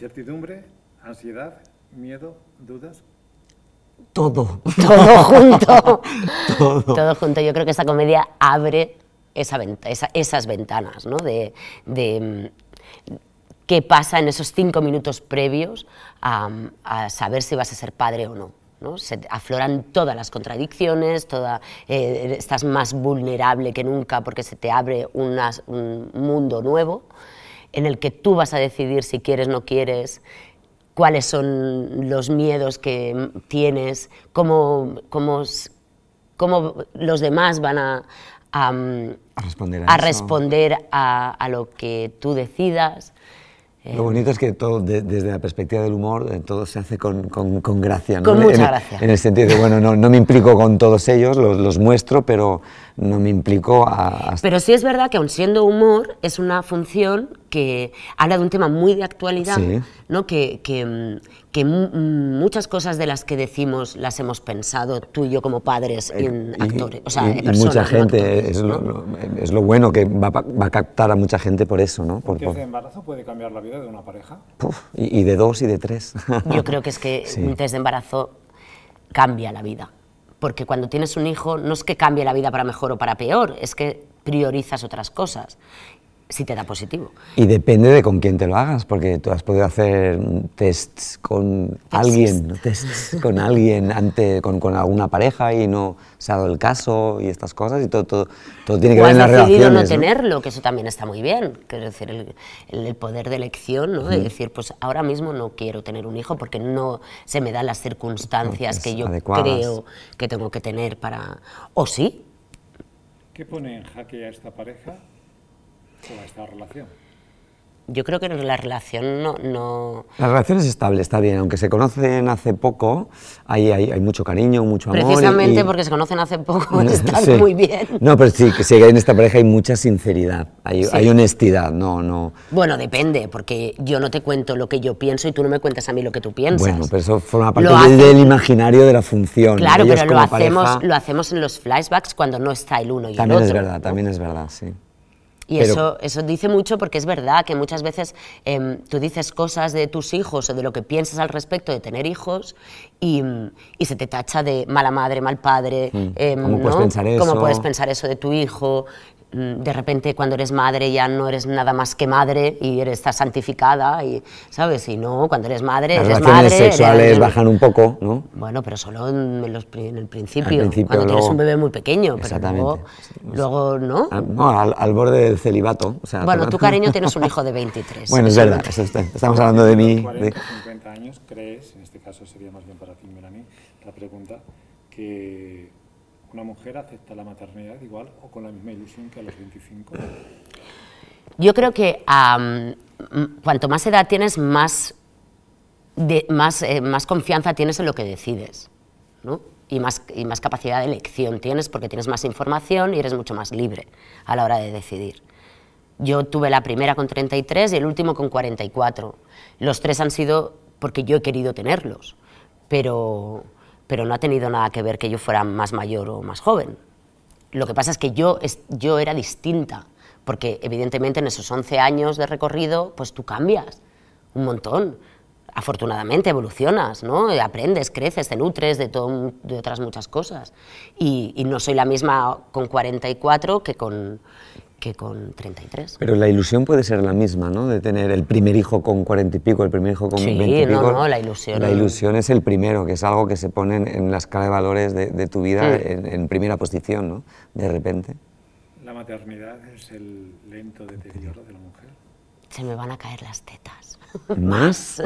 incertidumbre, ansiedad, miedo, dudas. Todo. Todo junto. Todo. junto. Yo creo que esta comedia abre esa esas ventanas, ¿no? De, mm, qué pasa en esos cinco minutos previos a, saber si vas a ser padre o no. ¿no? Se afloran todas las contradicciones, toda, eh, estás más vulnerable que nunca porque se te abre un mundo nuevo en el que tú vas a decidir si quieres, o no quieres, cuáles son los miedos que tienes, cómo, cómo, cómo los demás van a, a, mm, responder, a, a, lo que tú decidas. Lo eh, bonito es que todo, desde la perspectiva del humor, eh, todo se hace con, con, gracia. Con mucha en, gracia. En el sentido de, bueno, no, no me implico con todos ellos, los, los muestro, pero, no me implicó a... Pero sí es verdad que aun siendo humor, es una función que habla de un tema muy de actualidad, ¿no? que, que, muchas cosas de las que decimos las hemos pensado tú y yo como padres, eh, en y, actores, o sea, y, mucha gente, es, lo, bueno que va, a captar a mucha gente por eso, ¿no? Porque de embarazo puede cambiar la vida de una pareja. y, de dos y de tres. Yo creo que es que test de embarazo cambia la vida porque cuando tienes un hijo no es que cambie la vida para mejor o para peor, es que priorizas otras cosas si te da positivo. Y depende de con quién te lo hagas, porque tú has podido hacer tests con alguien, tests con alguien, ante, con, alguna pareja y no se ha dado el caso y estas cosas y todo, todo, tiene que ver en las relaciones. decidido no, tenerlo, que eso también está muy bien, quiero decir, el, poder de elección, ¿no? De decir, pues ahora mismo no quiero tener un hijo porque no se me dan las circunstancias pues que yo creo que tengo que tener para... O sí. ¿Qué pone en jaque a esta pareja? ¿Cómo esta relación? Yo creo que la relación no, no, La relación es estable, está bien. Aunque se conocen hace poco, hay, hay, mucho cariño, mucho amor. Precisamente porque se conocen hace poco, están muy bien. No, pero sí, que sigue en esta pareja hay mucha sinceridad, hay, honestidad, no, no... Bueno, depende, porque yo no te cuento lo que yo pienso y tú no me cuentas a mí lo que tú piensas. Bueno, pero eso forma parte del, imaginario de la función. Claro, pero lo hacemos, lo hacemos en los flashbacks cuando no está el uno y el otro. También es verdad, también es verdad, sí. Y eso, eso dice mucho porque es verdad que muchas veces em, tú dices cosas de tus hijos o de lo que piensas al respecto de tener hijos y, se te tacha de mala madre, mal padre. Mm. Em, ¿Cómo, puedes pensar ¿Cómo puedes pensar eso de tu hijo? Mm, de repente cuando eres madre ya no eres nada más que madre y eres, estás santificada y sabes y no cuando eres madre las eres relaciones sexuales bajan un poco no bueno pero solo en, en el principio, cuando tienes un bebé muy pequeño pero luego, luego no, ah, al, no al, borde del celibato o sea, bueno tú cariño tienes un hijo de 23 bueno es verdad estamos hablando de mí 40 50 años crees en este caso sería más bien para ti Mí la pregunta que ¿Una mujer acepta la maternidad igual o con la misma ilusión que a los 25? Yo creo que cuanto más edad tienes, más, eh, más, confianza tienes en lo que decides. ¿no? Y más, y más, capacidad de elección tienes porque tienes más información y eres mucho más libre a la hora de decidir. Yo tuve la primera con 33 y el último con 44. Los tres han sido porque yo he querido tenerlos, pero pero no ha tenido nada que ver que yo fuera más mayor o más joven. Lo que pasa es que yo, yo era distinta, porque evidentemente en esos 11 años de recorrido, pues tú cambias un montón. Afortunadamente evolucionas, ¿no? aprendes, creces, te nutres de, todo, de otras muchas cosas. Y, y no soy la misma con 44 que con, que con 33. Pero la ilusión puede ser la misma, ¿no? De tener el primer hijo con 40 y pico, el primer hijo con 20 y pico. no, no, la ilusión. La ilusión es el primero, que es algo que se pone en, las la escala de valores de, tu vida en, primera posición, ¿no? De repente. La maternidad es el lento deterioro de la mujer. Se me van a caer las tetas. ¿Más?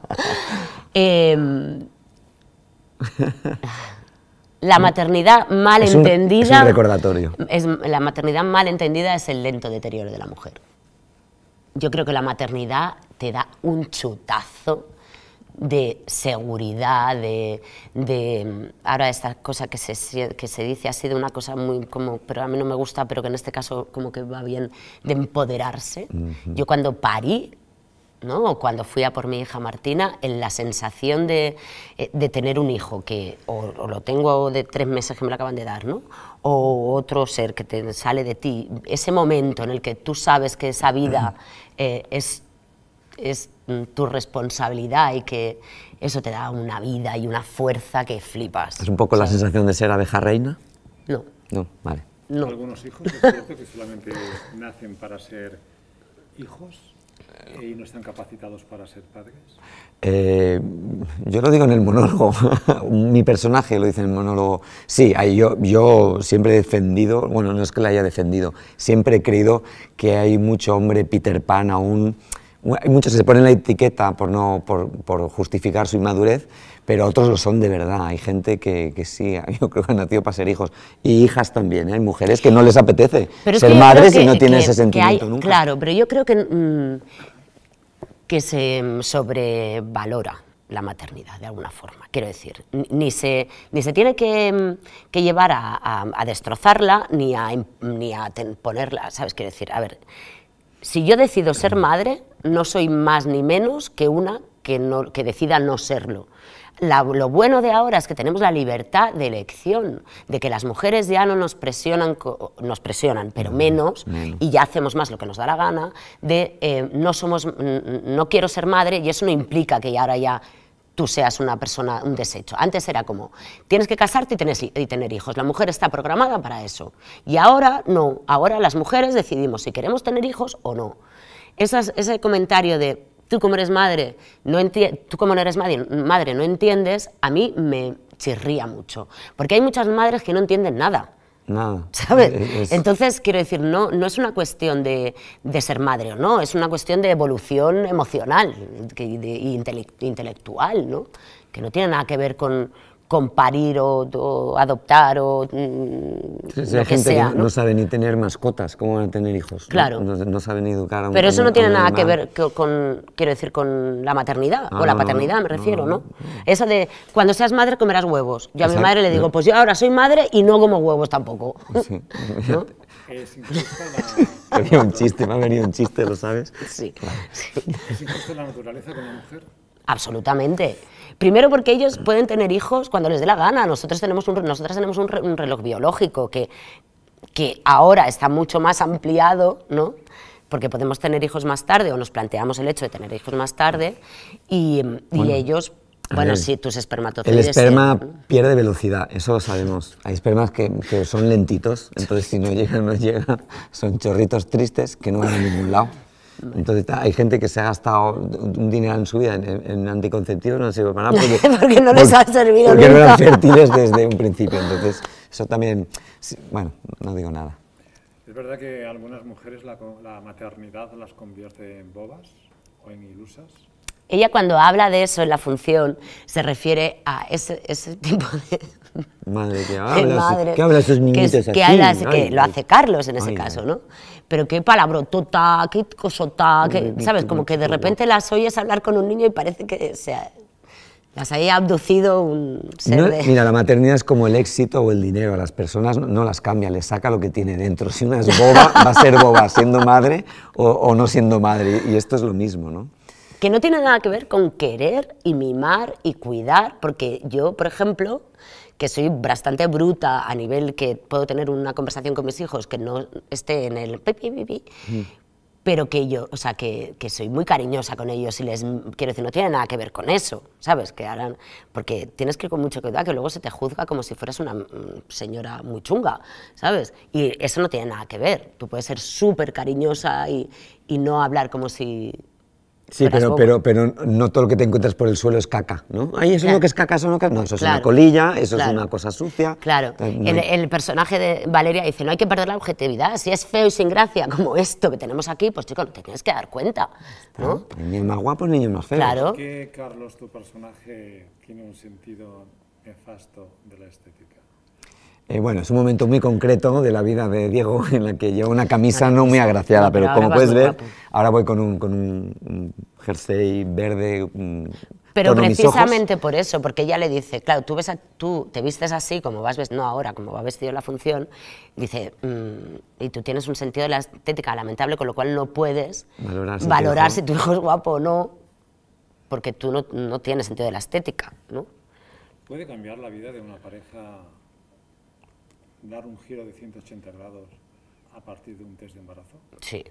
eh, La maternidad mal es Es recordatorio. la maternidad mal es el lento deterioro de la mujer. Yo creo que la maternidad te da un chutazo de seguridad, de, ahora esta cosa que se, que se dice ha sido una cosa muy como, pero a mí no me gusta, pero que en este caso como que va bien, de empoderarse. Yo cuando parí, ¿no? cuando fui a por mi hija Martina, en la sensación de, eh, tener un hijo que o, lo tengo de tres meses que me lo acaban de dar, O otro ser que te sale de ti, ese momento en el que tú sabes que esa vida eh, es, es mm, tu responsabilidad y que eso te da una vida y una fuerza que flipas. ¿Es un poco la sensación de ser abeja reina? No. No, vale. Algunos hijos es cierto que solamente nacen para ser hijos eh, ¿Y no están capacitados para ser padres? Eh, yo lo digo en el monólogo, mi personaje lo dice en el monólogo. Sí, yo, yo siempre he defendido, bueno, no es que la haya defendido, siempre he creído que hay mucho hombre Peter Pan aún. Hay muchos que se ponen la etiqueta por, no, por, justificar su inmadurez, pero otros lo son de verdad. Hay gente que, sí, yo creo que han nacido para ser hijos. Y hijas también, ¿eh? hay mujeres que no les apetece ser madres y no tienen ese sentimiento Claro, pero yo creo que mm, que se mm, sobrevalora la maternidad de alguna forma. Quiero decir, ni se, ni se tiene que, mm, llevar a, destrozarla ni a, ni a ponerla, ¿sabes? Quiero decir, a ver, si yo decido ser madre, no soy más ni menos que una que, no, que decida no serlo lo bueno de ahora es que tenemos la libertad de elección, de que las mujeres ya no nos presionan, nos presionan, pero mm, menos, y ya hacemos más lo que nos da la gana, de eh, no somos, no quiero ser madre, y eso no implica que ya ahora ya tú seas una persona, un desecho. Antes era como, tienes que casarte y, tener hijos. La mujer está programada para eso. Y ahora no. Ahora las mujeres decidimos si queremos tener hijos o no. ese comentario de tú como eres madre, no tú como no eres madre, madre, no entiendes, a mí me chirría mucho. Porque hay muchas madres que no entienden nada. Nada. ¿Sabes? Entonces, quiero decir, no, no es una cuestión de, de, ser madre o no, es una cuestión de evolución emocional e intelectual, ¿no? Que no tiene nada que ver con, comparir o, adoptar o mm, que gente sea. ¿no? sabe ni tener mascotas, cómo van a tener hijos. Claro. No, saben educar a un Pero eso no tiene nada que ver con, quiero decir, con la maternidad ah, o la paternidad, me refiero, ¿no? Esa de cuando seas madre comerás huevos. Yo a mi madre le digo, pues yo ahora soy madre y no como huevos tampoco. Sí. Es un chiste, ha venido un chiste, ¿lo sabes? Sí. Claro. ¿Es la naturaleza mujer? Absolutamente. Primero porque ellos pueden tener hijos cuando les dé la gana. Nosotros tenemos un, tenemos un, reloj biológico que, que ahora está mucho más ampliado, ¿no? porque podemos tener hijos más tarde o nos planteamos el hecho de tener hijos más tarde y, ellos, bueno, eh, si sí, tus espermatozoides... El esperma pierde velocidad, eso lo sabemos. Hay espermas que, que son lentitos, entonces si no llega, no llega, son chorritos tristes que no van a ningún lado. Entonces hay gente que se ha gastado un dinero en su vida en, anticonceptivos, no sirve para nada. Porque, no les ha servido Porque nunca. no eran fértiles desde un principio. Entonces eso también, bueno, no digo nada. ¿Es verdad que algunas mujeres la maternidad las convierte en bobas o en ilusas? Ella cuando habla de eso en la función se refiere a ese, tipo de... Madre, que habla, que habla esos niñitos lo hace Carlos en ese caso, ¿no? Pero qué palabrotota, qué cosota, que, ¿sabes? Como que de repente las oyes hablar con un niño y parece que las haya abducido un ser Mira, la maternidad es como el éxito o el dinero. A Las personas no, las cambia, les saca lo que tiene dentro. Si una es boba, va a ser boba siendo madre o no siendo madre. Y esto es lo mismo, ¿no? que no tiene nada que ver con querer y mimar y cuidar, porque yo, por ejemplo, que soy bastante bruta a nivel que puedo tener una conversación con mis hijos que no esté en el mm. pero que yo, o sea, que, soy muy cariñosa con ellos y les quiero decir, no tiene nada que ver con eso, ¿sabes? Que harán, porque tienes que ir con mucho cuidado, que luego se te juzga como si fueras una mm, señora muy chunga, ¿sabes? Y eso no tiene nada que ver, tú puedes ser súper cariñosa y, y no hablar como si Sí, pero, pero, pero, no todo lo que te encuentras por el suelo es caca, ¿no? eso es que es caca, eso no caca. No, eso es una colilla, eso es una cosa sucia. Claro. El, personaje de Valeria dice, no hay que perder la objetividad. Si es feo y sin gracia como esto que tenemos aquí, pues chico, te tienes que dar cuenta, ¿no? niños más guapos, niños más feos. Claro. qué, Carlos, tu personaje tiene un sentido nefasto de la estética? Eh, bueno, es un momento muy concreto de la vida de Diego en la que lleva una camisa no muy agraciada, pero, como puedes ver, ahora voy con un, con jersey verde. Pero precisamente por eso, porque ella le dice, claro, tú, ves tú te vistes así, como vas no ahora, como va vestido la función, dice, mm, y tú tienes un sentido de la estética lamentable, con lo cual no puedes valorar si tu hijo es guapo o no, porque tú no, no tienes sentido de la estética, ¿no? ¿Puede cambiar la vida de una pareja dar un giro de 180 grados a partir de un test de embarazo? Sí.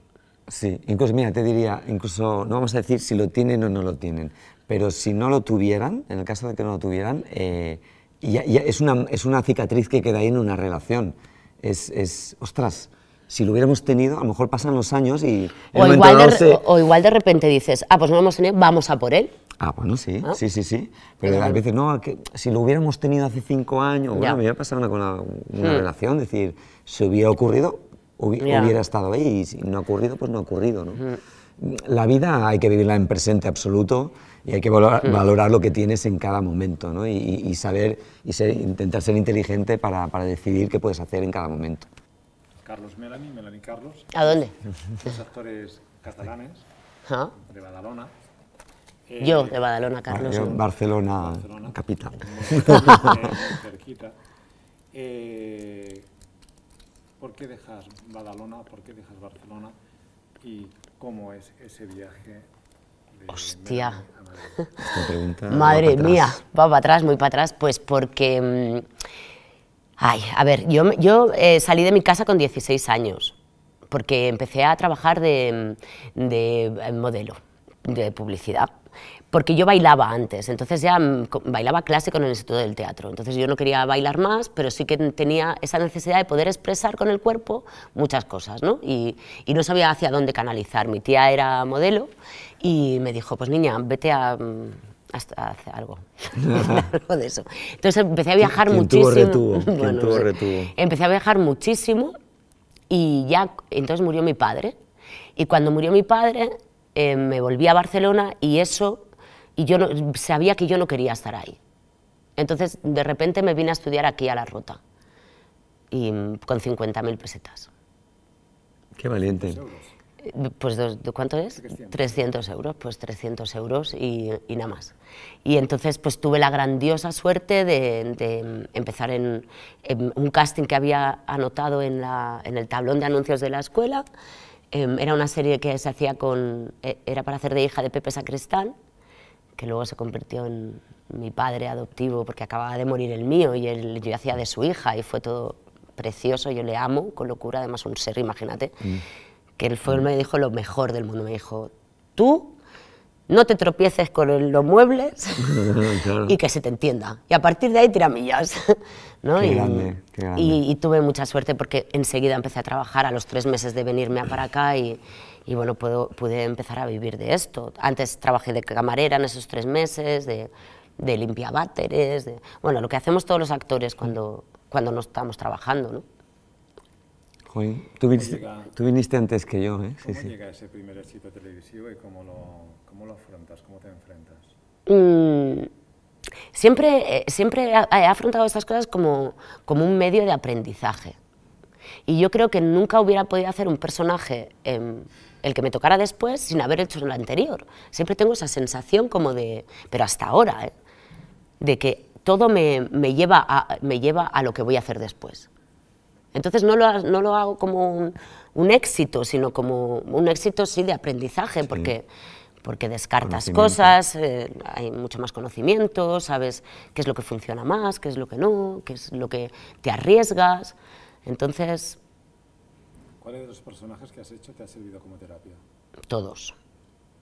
Sí, incluso, mira, te diría, incluso no vamos a decir si lo tienen o no lo tienen, pero si no lo tuvieran, en el caso de que no lo tuvieran, eh, es, una, es una cicatriz que queda ahí en una relación. Es, es ostras, si lo hubiéramos tenido, a lo mejor pasan los años y... o, igual o, igual de repente dices, ah, pues no lo hemos tenido, vamos a por él. Ah, bueno, sí, ah. sí, sí, sí. Pero a veces, no, si lo hubiéramos tenido hace cinco años, bueno, me hubiera pasado una, hmm. relación, es decir, si hubiera ocurrido, hubiera estado ahí, y si no ha ocurrido, pues no ha ocurrido, ¿no? Hmm. La vida hay que vivirla en presente absoluto y hay que hmm. valorar, lo que tienes en cada momento, ¿no? Y, saber, y intentar ser inteligente para, decidir qué puedes hacer en cada momento. Carlos Melanie, Melanie Carlos. ¿A dónde? Dos actores catalanes ah. de Badalona eh, yo, de Badalona, ah, Carlos. Barcelona, Barcelona, capital. Eh, eh, ¿Por qué dejas Badalona? ¿Por qué dejas Barcelona? ¿Y cómo es ese viaje? Hostia. Madre mía, va para atrás, muy para atrás, pues porque... Mm, ay, a ver, yo, salí de mi casa con 16 años, porque empecé a trabajar de mm, modelo de publicidad, porque yo bailaba antes, entonces ya mm, bailaba clásico en el Instituto del Teatro, entonces yo no quería bailar más, pero sí que tenía esa necesidad de poder expresar con el cuerpo muchas cosas, ¿no? Y, no sabía hacia dónde canalizar. Mi tía era modelo y me dijo, pues niña, vete a... Mm, hacer algo, algo de eso. Entonces empecé a viajar muchísimo. Empecé a viajar muchísimo y ya entonces murió mi padre y cuando murió mi padre, eh, me volví a Barcelona y eso, y yo sabía que yo no quería estar ahí. Entonces, de repente me vine a estudiar aquí a La Ruta, y, mm, con 50.000 pesetas. Qué valiente. Eh, pues, ¿cuánto es? 300. euros, pues 300 euros y, nada más. Y entonces, pues tuve la grandiosa suerte de, mm, empezar en, un casting que había anotado en el tablón de anuncios de la escuela Em, era una serie que se hacía con... E, era para hacer de hija de Pepe Sacristán, que luego se convirtió en mi padre adoptivo porque acababa de morir el mío y él, yo hacía de su hija y fue todo precioso, yo le amo con locura, además un ser, imagínate, mm. que él fue, me dijo lo mejor del mundo, me dijo, tú no te tropieces con los muebles y que se te entienda. Y a partir de ahí tiramillas y, tuve mucha suerte porque enseguida empecé a trabajar a los tres meses de venirme a para acá y, bueno, pude empezar a vivir de esto. Antes trabajé de camarera en esos tres meses, de, limpiabáteres, de, bueno, lo que hacemos todos los actores cuando, cuando no estamos trabajando, ¿no? tú, viniste, antes que yo, ¿eh? ¿Cómo sí, llega ese primer éxito televisivo y cómo lo, afrontas, cómo te enfrentas? Mm, siempre, eh, siempre he afrontado estas cosas como, un medio de aprendizaje. Y yo creo que nunca hubiera podido hacer un personaje, em, el que me tocara después, sin haber hecho lo anterior. Siempre tengo esa sensación como de, pero hasta ahora, ¿eh? de que todo me, lleva a, me lleva a lo que voy a hacer después. Entonces no lo, hago como un, éxito, sino como un éxito sí de aprendizaje, porque porque descartas cosas, eh, hay mucho más conocimiento, sabes qué es lo que funciona más, qué es lo que no, qué es lo que te arriesgas. Entonces... ¿Cuáles de los personajes que has hecho te ha servido como terapia? Todos.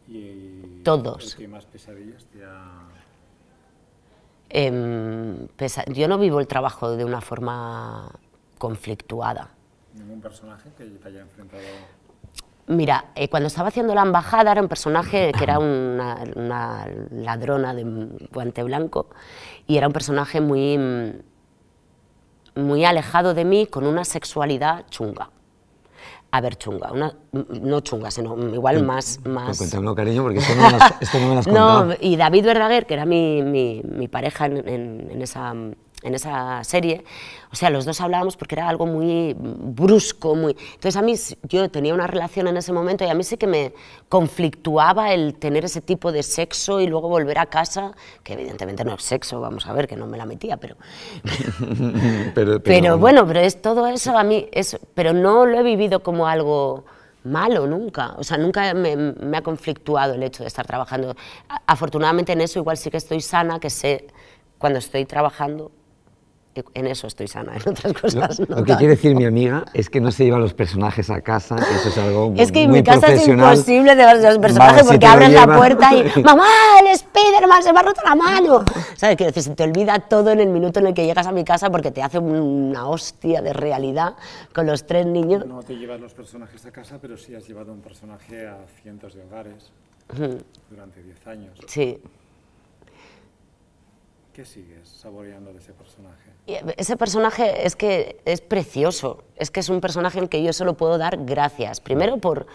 ¿Y todos. ¿Qué más pesadillas te ha...? Em, yo no vivo el trabajo de una forma conflictuada. ¿Ningún personaje que te haya enfrentado...? Mira, eh, cuando estaba haciendo la embajada era un personaje que era una, ladrona de guante blanco y era un personaje muy, muy alejado de mí con una sexualidad chunga. A ver, chunga, no chunga, sino igual más... más... no cariño, porque esto no me lo has, no contado. y David Verdaguer, que era mi, pareja en esa en esa serie, o sea, los dos hablábamos porque era algo muy brusco, muy... Entonces a mí yo tenía una relación en ese momento y a mí sí que me conflictuaba el tener ese tipo de sexo y luego volver a casa, que evidentemente no es sexo, vamos a ver, que no me la metía, pero... pero, bueno, pero es todo eso a mí, es, pero no lo he vivido como algo malo nunca. O sea, nunca me, ha conflictuado el hecho de estar trabajando. Afortunadamente en eso igual sí que estoy sana, que sé cuando estoy trabajando en eso estoy sana, en otras cosas. Lo, no lo que quiere decir mi amiga es que no se llevan los personajes a casa, eso es algo muy Es que en mi casa es imposible llevarse los personajes porque abres la puerta y ¡Mamá, el Spiderman se me ha roto la mano! ¿Sabes? Quiero decir, se te olvida todo en el minuto en el que llegas a mi casa porque te hace una hostia de realidad con los tres niños. No te llevas los personajes a casa, pero sí has llevado un personaje a cientos de hogares durante 10 años. Sí. ¿Qué sigues saboreando de ese personaje? Eh, ese personaje es que es precioso, es que es un personaje al que yo solo puedo dar gracias. Primero por,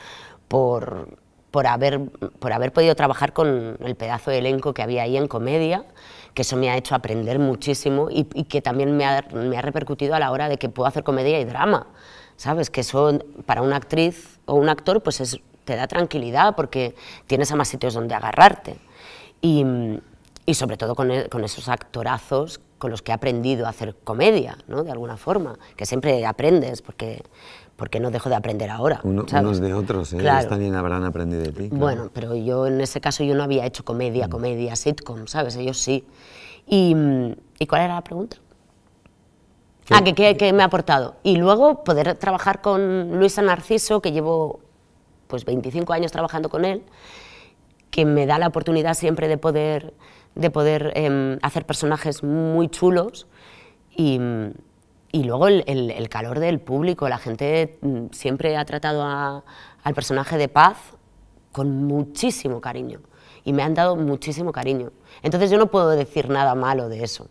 por, por, haber, por haber podido trabajar con el pedazo de elenco que había ahí en comedia, que eso me ha hecho aprender muchísimo y, que también me ha, me ha repercutido a la hora de que puedo hacer comedia y drama. ¿Sabes? Que eso para una actriz o un actor pues te da tranquilidad porque tienes a más sitios donde agarrarte. Y, y sobre todo e, con, esos actorazos con los que he aprendido a hacer comedia, ¿no? De alguna forma, que siempre aprendes, porque, porque no dejo de aprender ahora. unos de otros, ¿eh? Ellos también habrán aprendido de ti. Bueno, pero yo en ese caso yo no había hecho comedia, mm. comedia, sitcom, ¿sabes? Ellos sí. ¿Y, ¿y cuál era la pregunta? ¿Qué? Ah, me ha aportado. Y luego poder trabajar con Luisa Narciso, que llevo pues 25 años trabajando con él, que me da la oportunidad siempre de poder de poder em, hacer personajes muy chulos y, luego el, calor del público. La gente mm, siempre ha tratado al personaje de Paz con muchísimo cariño y me han dado muchísimo cariño. Entonces yo no puedo decir nada malo de eso.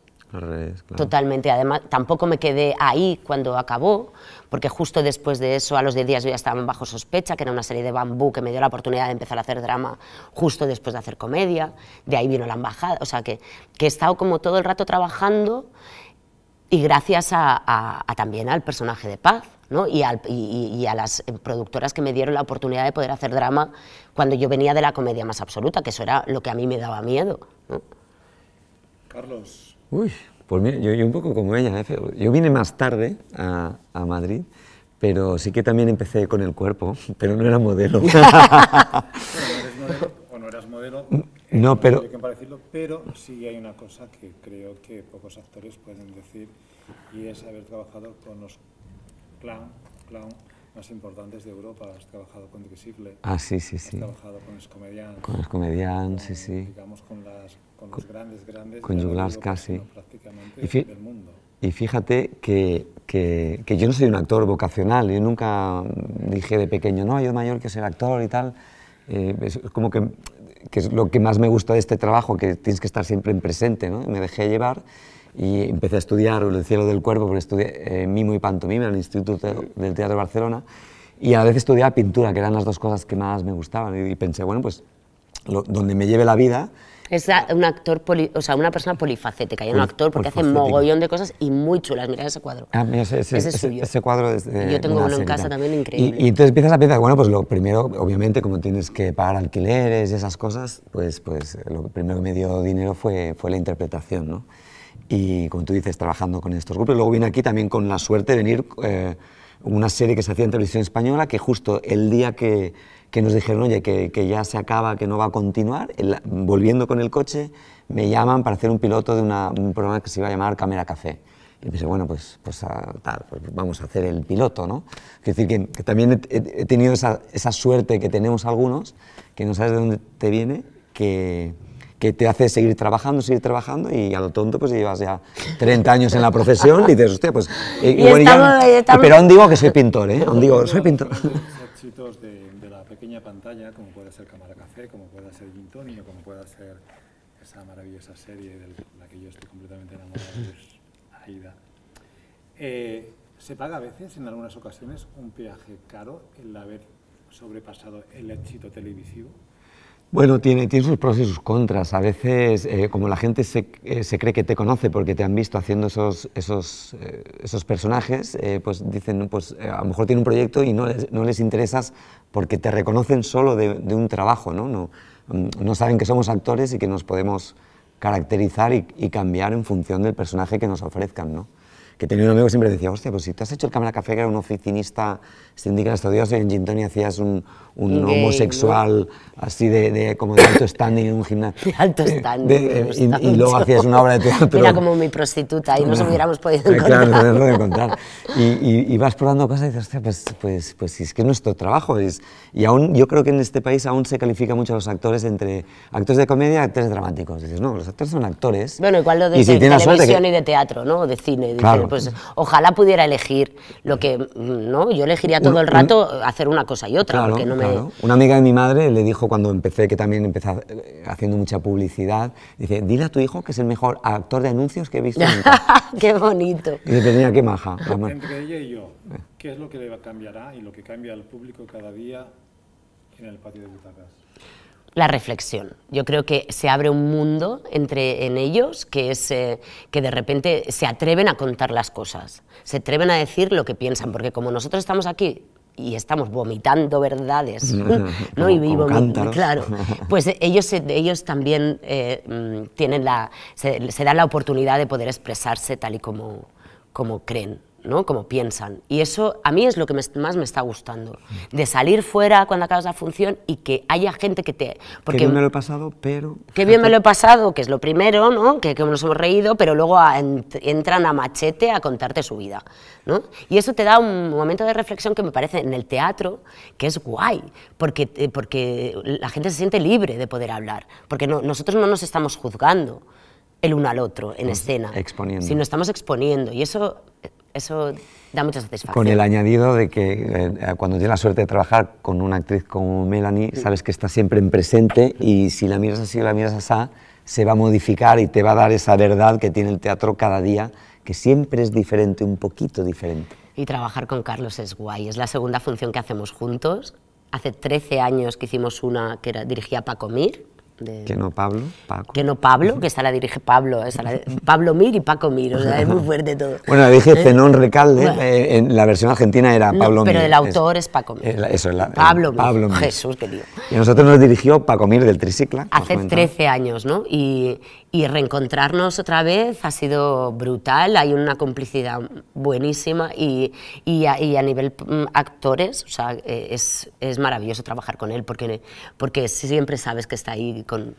Totalmente. Además, tampoco me quedé ahí cuando acabó, porque justo después de eso, a los 10 días yo ya estaba bajo sospecha, que era una serie de bambú que me dio la oportunidad de empezar a hacer drama justo después de hacer comedia. De ahí vino la embajada. O sea, que, que he estado como todo el rato trabajando y gracias a, también al personaje de Paz. ¿no? Y, y, a las productoras que me dieron la oportunidad de poder hacer drama cuando yo venía de la comedia más absoluta, que eso era lo que a mí me daba miedo. Carlos, Uy, pues yo, un poco como ella, ¿eh? yo vine más tarde a, Madrid, pero sí que también empecé con el cuerpo, pero no era modelo. no, o no eras modelo, no, eh, pero... pero sí hay una cosa que creo que pocos actores pueden decir y es haber trabajado con los clown, clown más importantes de Europa. Has trabajado con Divisible. Ah, has trabajado con Escomedian. Con sí, sí. Digamos, con, las, con los grandes, grandes. Con casi. y del mundo. Y fíjate que, que, que, yo no soy un actor vocacional. Yo nunca dije de pequeño, no, yo mayor que ser actor y tal. Eh, es como que que es lo que más me gusta de este trabajo, que tienes que estar siempre en presente, ¿no? me dejé llevar y empecé a estudiar El cielo del cuerpo, porque estudié eh, mimo y pantomima en el Instituto del Teatro de Barcelona, y a la vez estudiaba pintura, que eran las dos cosas que más me gustaban, y, pensé, bueno, pues donde me lleve la vida, es un actor, o sea, una persona polifacética. Y un actor porque hace mogollón de cosas y muy chulas. Ah, mira ese cuadro. ese, es suyo. cuadro Yo tengo uno en casa también, increíble. Y, entonces empiezas a pensar, bueno, pues lo primero, obviamente, como tienes que pagar alquileres y esas cosas, pues, pues lo primero que me dio dinero fue, fue la interpretación, ¿no? Y como tú dices, trabajando con estos grupos. Luego vine aquí también con la suerte de venir... Eh, una serie que se hacía en televisión española que justo el día que, que nos dijeron, oye, que, que, ya se acaba, que no va a continuar, volviendo con el coche, me llaman para hacer un piloto de un programa que se iba a llamar Cámara Café. Y pensé, bueno, pues, pues, ah, tal, pues vamos a hacer el piloto, ¿no? Es decir, que, también he, he tenido esa, esa, suerte que tenemos algunos, que no sabes de dónde te viene, que, que te hace seguir trabajando, seguir trabajando y a lo tonto pues llevas ya 30 años en la profesión y dices, hostia, pues... Eh, y, bueno, Pero aún digo que soy pintor, ¿eh? Aún digo, soy pintor. éxitos de, de, la pequeña pantalla, como puede ser Cámara Café, como puede ser Gintonio, como puede ser esa maravillosa serie de la que yo estoy completamente enamorado, es Aida. Eh, se paga a veces, en algunas ocasiones, un peaje caro el haber sobrepasado el éxito televisivo. Bueno, tiene, sus pros y sus contras. A veces, eh, como la gente eh, se, cree que te conoce porque te han visto haciendo esos, esos, eh, esos personajes, pues dicen, pues a lo mejor tiene un proyecto y no les, no les interesas porque te reconocen solo de, un trabajo, ¿no? ¿no? Mm, ¿no? saben que somos actores y que nos podemos caracterizar y, y cambiar en función del personaje que nos ofrezcan, ¿no? que tenía un amigo que siempre decía, hostia, pues si te has hecho el Cámara Café, que era un oficinista sindical este en estudios, en Gintoni y hacías un, homosexual así de, como de alto standing en un gimnasio. De alto standing. y, luego hacías una obra de teatro. Era como mi prostituta y nos hubiéramos podido encontrar. Claro, no encontrar. Y, vas probando cosas y dices, hostia, pues, pues, pues es que es nuestro trabajo Y aún, yo creo que en este país aún se califica mucho a los actores entre actores de comedia y actores dramáticos. Dices, no, los actores son actores. Bueno, igual lo de, televisión y de teatro, ¿no? O de cine. Claro, pues ojalá pudiera elegir lo que, ¿no? Yo elegiría todo el rato hacer una cosa y otra. porque no me... Una amiga de mi madre le dijo cuando empecé, que también empecé eh, haciendo mucha publicidad, dice, dile a tu hijo que es el mejor actor de anuncios que he visto nunca. ¡Qué bonito! Y tenía qué maja. Entre ella y yo, eh. ¿qué es lo que le cambiará y lo que cambia al público cada día en el patio de butacas? la reflexión. Yo creo que se abre un mundo entre en ellos que es eh, que de repente se atreven a contar las cosas, se atreven a decir lo que piensan, porque como nosotros estamos aquí y estamos vomitando verdades, ¿no? y vivo claro. Pues ellos, ellos también eh, mm, tienen la, se, se dan la oportunidad de poder expresarse tal y como, como creen. ¿no? Como piensan. Y eso a mí es lo que más me está gustando. De salir fuera cuando acabas la función y que haya gente que te... Porque, qué bien me lo he pasado, pero... Qué bien me lo he pasado, que es lo primero, ¿no? Que, que nos hemos reído, pero luego entran a machete a contarte su vida, ¿no? Y eso te da un momento de reflexión que me parece en el teatro que es guay, porque, eh, porque la gente se siente libre de poder hablar, porque nosotros no nos estamos juzgando el uno al otro en escena. Exponiendo. Si estamos exponiendo. Y eso eso da mucha satisfacción. Con el añadido de que eh, cuando tienes la suerte de trabajar con una actriz como Melanie, sabes que está siempre en presente y si la miras así o la miras así, se va a modificar y te va a dar esa verdad que tiene el teatro cada día, que siempre es diferente, un poquito diferente. Y trabajar con Carlos es guay. Es la segunda función que hacemos juntos. Hace 13 años que hicimos una que era, dirigía para Mir, que no Pablo, Paco. Que no Pablo, que esta la dirige Pablo, Pablo Mir y Paco Mir, o sea, es muy fuerte todo. Bueno, dije ¿Eh? Zenón Recalde, eh, en la versión argentina era Pablo Mir. Pero el autor es, Paco Mir. Eso eso, la, Pablo, Pablo Mir. Jesús, querido. Y a nosotros nos dirigió Paco Mir del Tricicla. Hace 13 años, ¿no? Y, y reencontrarnos otra vez ha sido brutal, hay una complicidad buenísima y, y, a, nivel mm, actores, o sea, eh, es, es, maravilloso trabajar con él porque, porque siempre sabes que está ahí con,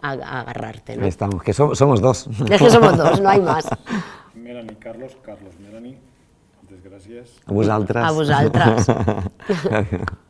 a, agarrarte. estamos, que somos dos. Es que somos dos, no hay más. Melanie, Carlos, Carlos, Melanie, desgracias. A vosotras. A vosotras.